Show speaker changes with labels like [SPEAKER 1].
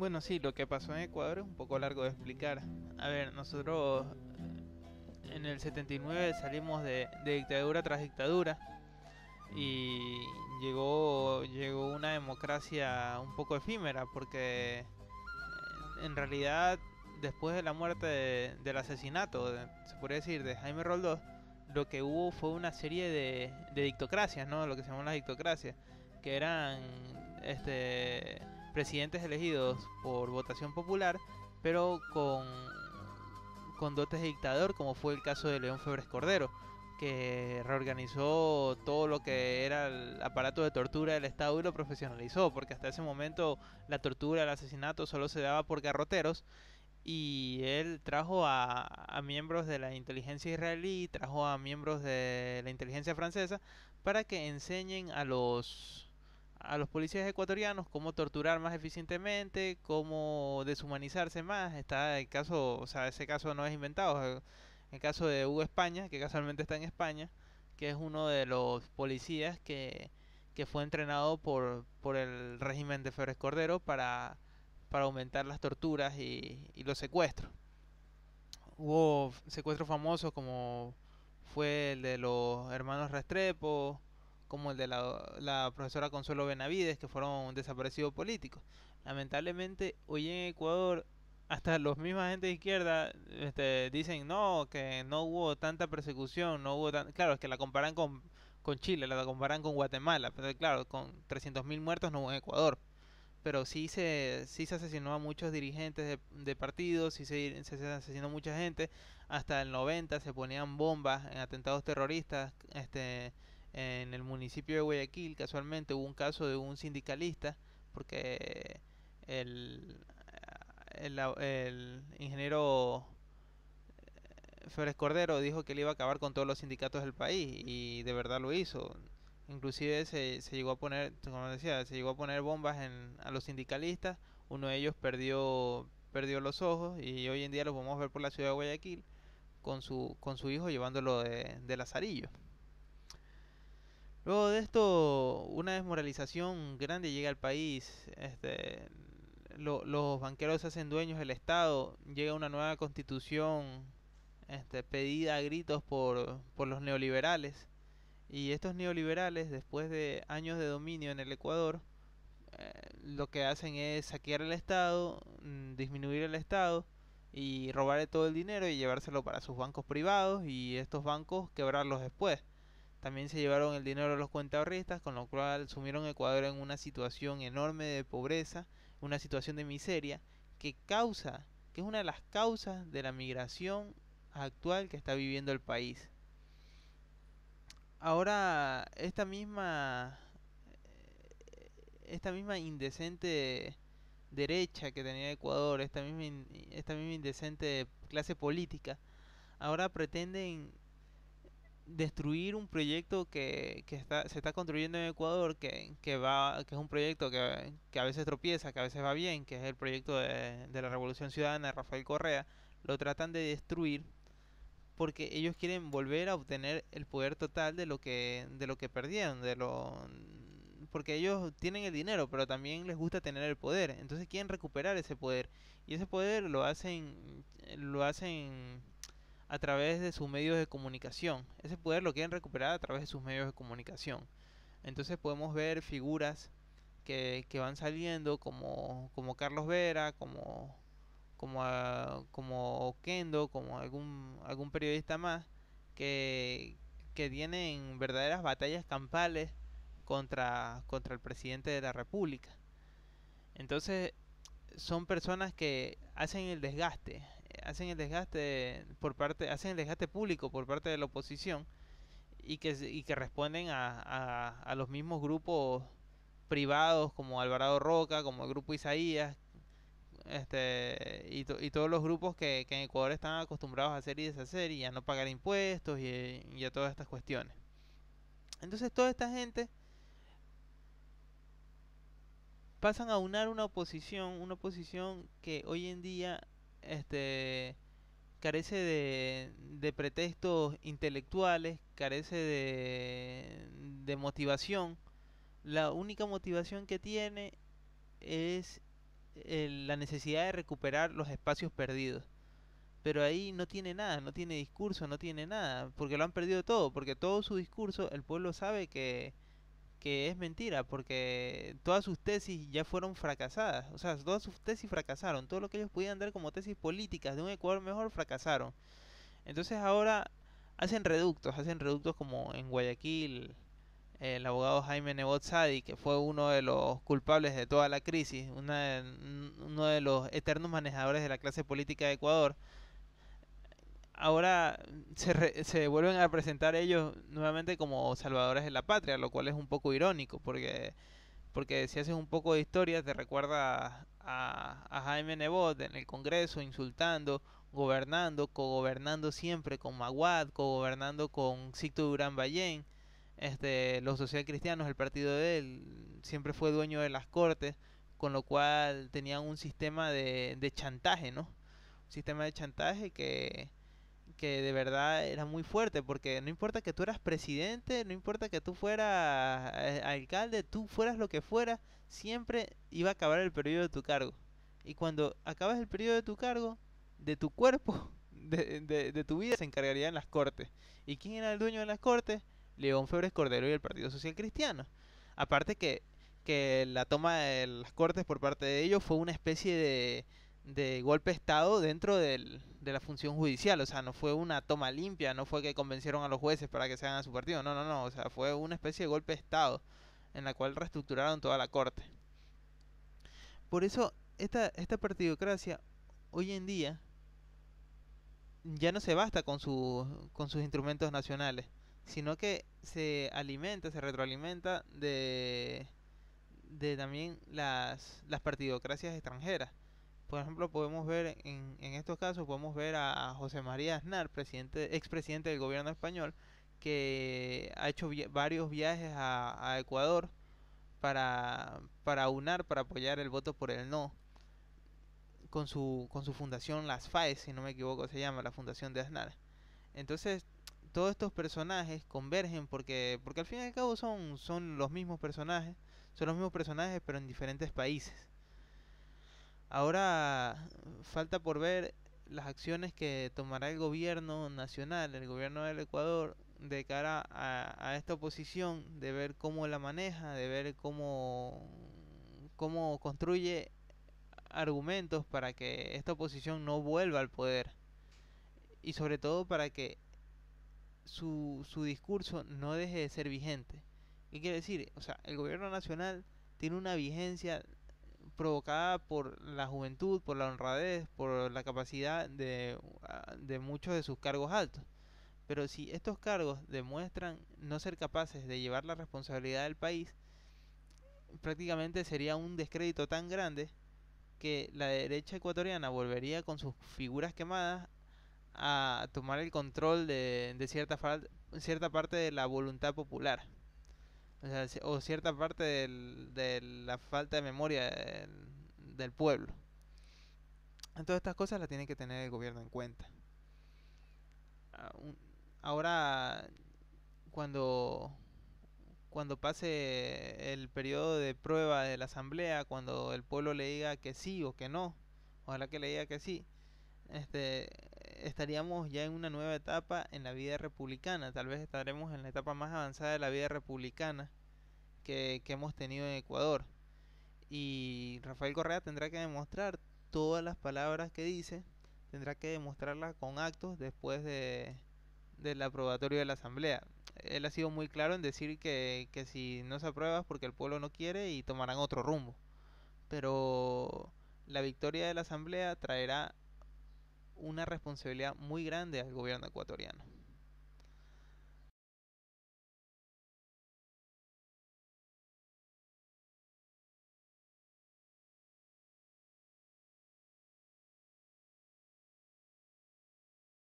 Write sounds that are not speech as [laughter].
[SPEAKER 1] Bueno, sí, lo que pasó en Ecuador es un poco largo de explicar. A ver, nosotros eh, en el 79 salimos de, de dictadura tras dictadura y llegó, llegó una democracia un poco efímera porque eh, en realidad después de la muerte del asesinato, se podría decir, de Jaime Roldós, lo que hubo fue una serie de, dictocracias, ¿no? Lo que se llaman las dictocracias, que eran este presidentes elegidos por votación popular, pero con, con dotes de dictador, como fue el caso de León Febres Cordero, que reorganizó todo lo que era el aparato de tortura del Estado y lo profesionalizó, porque hasta ese momento la tortura, el asesinato solo se daba por garroteros y él trajo a, a, miembros de la inteligencia israelí, trajo a miembros de la inteligencia francesa para que enseñen a los a los policías ecuatorianos cómo torturar más eficientemente, cómo deshumanizarse más. Está el caso, o sea, ese caso no es inventado. El caso de Hugo España, que casualmente está en España, que es uno de los policías que, fue entrenado por, por el régimen de Férez Cordero para, aumentar las torturas y los secuestros. Hubo secuestros famosos como fue el de los hermanos Restrepo, como el de la, profesora Consuelo Benavides, que fueron desaparecidos políticos. Lamentablemente, hoy en Ecuador, hasta los mismos gente de izquierda este, dicen no, que no hubo tanta persecución, no hubo tan... Claro, es que la comparan con, Chile, la comparan con Guatemala, pero claro, con 300.000 muertos no hubo en Ecuador. Pero sí se, sí se asesinó a muchos dirigentes de, partidos, sí se, se, asesinó mucha gente. Hasta el 90 se ponían bombas en atentados terroristas. este en el municipio de Guayaquil, casualmente hubo un caso de un sindicalista, porque el, eh, ingeniero eh, Férez Cordero dijo que él iba a acabar con todos los sindicatos del país y de verdad lo hizo. Inclusive se, llegó a poner, como decía, se llegó a poner bombas a los sindicalistas. Uno de ellos perdió perdió los ojos y hoy en día los podemos ver por la ciudad de Guayaquil con su con su hijo llevándolo de, de Lazarillo. Luego de esto, una desmoralización grande llega al país. Este, los banqueros se hacen dueños del Estado. Llega una nueva constitución este, pedida a gritos por, los neoliberales. Y estos neoliberales, después de años de dominio en el Ecuador, eh, lo que hacen es saquear el Estado, mm, disminuir el Estado y robarle todo el dinero y llevárselo para sus bancos privados y estos bancos quebrarlos después. También se llevaron el dinero a los cuentahorristas con lo cual sumieron a Ecuador en una situación enorme de pobreza, una situación de miseria, que causa, que es una de las causas de la migración actual que está viviendo el país. Ahora, esta misma, eh, esta misma indecente derecha que tenía Ecuador, esta misma, esta misma indecente clase política, ahora pretenden destruir un proyecto que, que está, se está construyendo en Ecuador, que, va, que es un proyecto que, que, a veces tropieza, que a veces va bien, que es el proyecto de, de la Revolución Ciudadana de Rafael Correa, lo tratan de destruir porque ellos quieren volver a obtener el poder total de lo que, de lo que perdieron, de lo porque ellos tienen el dinero, pero también les gusta tener el poder, entonces quieren recuperar ese poder y ese poder lo hacen lo hacen a través de sus medios de comunicación. Ese poder lo quieren recuperar a través de sus medios de comunicación. Entonces podemos ver figuras que, que van saliendo como, Carlos Vera, como, como, ah, como Kendo, como algún, algún periodista más, que, que tienen verdaderas batallas campales contra, contra el presidente de la República. Entonces son personas que hacen el desgaste, hacen el desgaste por parte, hacen el desgaste público por parte de la oposición y que, y que responden a, los mismos grupos privados como Alvarado Roca, como el grupo Isaías, este, y, todos los grupos que, en Ecuador están acostumbrados a hacer y deshacer y a no pagar impuestos y, y a todas estas cuestiones. Entonces toda esta gente pasan a unar una oposición, una oposición que hoy en día este, carece de, pretextos intelectuales, carece de, motivación. La única motivación que tiene es eh, la necesidad de recuperar los espacios perdidos. Pero ahí no tiene nada, no tiene discurso, no tiene nada, porque lo han perdido todo, porque todo su discurso, el pueblo sabe que, que es mentira, porque todas sus tesis ya fueron fracasadas, o sea, todas sus tesis fracasaron, todo lo que ellos podían dar como tesis políticas de un Ecuador mejor fracasaron. Entonces ahora hacen reductos, hacen reductos como en Guayaquil, el abogado Jaime Nebotzadi, que fue uno de los culpables de toda la crisis, uno de los eternos manejadores de la clase política de Ecuador, ahora se, vuelven a presentar ellos nuevamente como salvadores de la patria, lo cual es un poco irónico, porque, porque si haces un poco de historia te recuerda a, Jaime Nebot en el Congreso insultando, gobernando, cogobernando siempre con Maguad, cogobernando con Sicto Durán Ballén. Este, los cristianos, el partido de él, siempre fue dueño de las cortes, con lo cual tenían un sistema de, de chantaje, ¿no? Un sistema de chantaje que, que de verdad era muy fuerte, porque no importa que tú eras presidente, no importa que tú fueras eh, alcalde, tú fueras lo que fueras, siempre iba a acabar el periodo de tu cargo. Y cuando acabas el periodo de tu cargo, de tu cuerpo, [laughs] de, de, tu vida, se encargarían las cortes. ¿Y quién era el dueño de las cortes? León Febres Cordero y el Partido Social Cristiano. Aparte que, que la toma de las cortes por parte de ellos fue una especie de, de golpe de Estado dentro del, de la función judicial. O sea, no fue una toma limpia, no fue que convencieron a los jueces para que se hagan a su partido. No, no, no. O sea, fue una especie de golpe de Estado en la cual reestructuraron toda la corte. Por eso, esta, esta partidocracia hoy en día ya no se basta con, con sus instrumentos nacionales, sino que se alimenta, se retroalimenta de, de también las, las partidocracias extranjeras por ejemplo, podemos ver en, estos casos, podemos ver a, José María Aznar, presidente, expresidente del gobierno español, que ha hecho varios viajes a, Ecuador para, unar, para apoyar el voto por el no, con su, con su fundación Las FAES, si no me equivoco se llama, la fundación de Aznar. Entonces, todos estos personajes convergen porque, porque al fin y al cabo son, son los mismos personajes, son los mismos personajes pero en diferentes países. Ahora falta por ver las acciones que tomará el gobierno nacional, el gobierno del Ecuador, de cara a, esta oposición, de ver cómo la maneja, de ver cómo, cómo construye argumentos para que esta oposición no vuelva al poder y sobre todo para que su, su, discurso no deje de ser vigente. ¿Qué quiere decir? O sea, el gobierno nacional tiene una vigencia provocada por la juventud, por la honradez, por la capacidad ah, de, muchos de sus cargos altos. Pero si estos cargos demuestran no ser capaces de llevar la responsabilidad del país, prácticamente sería un descrédito tan grande que la derecha ecuatoriana volvería con sus figuras quemadas a tomar el control de, de cierta, cierta parte de la voluntad popular. O, cierta parte de la falta de memoria del, pueblo. Entonces estas cosas las tiene que tener el gobierno en cuenta. Ahora, cuando, cuando pase el periodo de prueba de la asamblea, cuando el pueblo le diga que sí o que no, ojalá que le diga que sí, este, estaríamos ya en una nueva etapa en la vida republicana, tal vez estaremos en la etapa más avanzada de la vida republicana que, hemos tenido en Ecuador. Y Rafael Correa tendrá que demostrar todas las palabras que dice, tendrá que demostrarlas con actos después de, del aprobatorio de la Asamblea. Él ha sido muy claro en decir que, que si no se aprueba es porque el pueblo no quiere y tomarán otro rumbo. Pero la victoria de la Asamblea traerá una responsabilidad muy grande al gobierno ecuatoriano.